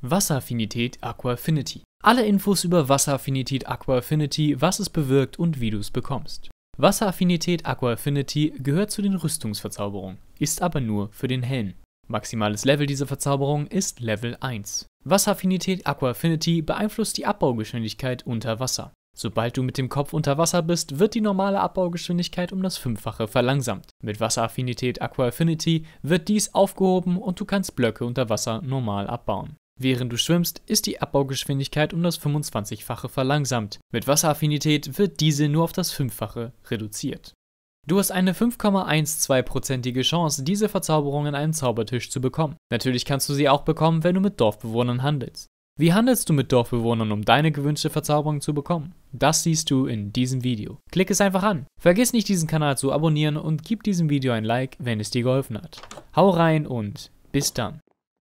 Wasseraffinität Aqua Affinity. Alle Infos über Wasseraffinität Aqua Affinity, was es bewirkt und wie du es bekommst. Wasseraffinität Aqua Affinity gehört zu den Rüstungsverzauberungen, ist aber nur für den Helm. Maximales Level dieser Verzauberung ist Level 1. Wasseraffinität Aqua Affinity beeinflusst die Abbaugeschwindigkeit unter Wasser. Sobald du mit dem Kopf unter Wasser bist, wird die normale Abbaugeschwindigkeit um das Fünffache verlangsamt. Mit Wasseraffinität Aqua Affinity wird dies aufgehoben und du kannst Blöcke unter Wasser normal abbauen. Während du schwimmst, ist die Abbaugeschwindigkeit um das 25-fache verlangsamt. Mit Wasseraffinität wird diese nur auf das 5-fache reduziert. Du hast eine 5,12%ige Chance, diese Verzauberung an einem Zaubertisch zu bekommen. Natürlich kannst du sie auch bekommen, wenn du mit Dorfbewohnern handelst. Wie handelst du mit Dorfbewohnern, um deine gewünschte Verzauberung zu bekommen? Das siehst du in diesem Video. Klick es einfach an. Vergiss nicht, diesen Kanal zu abonnieren und gib diesem Video ein Like, wenn es dir geholfen hat. Hau rein und bis dann.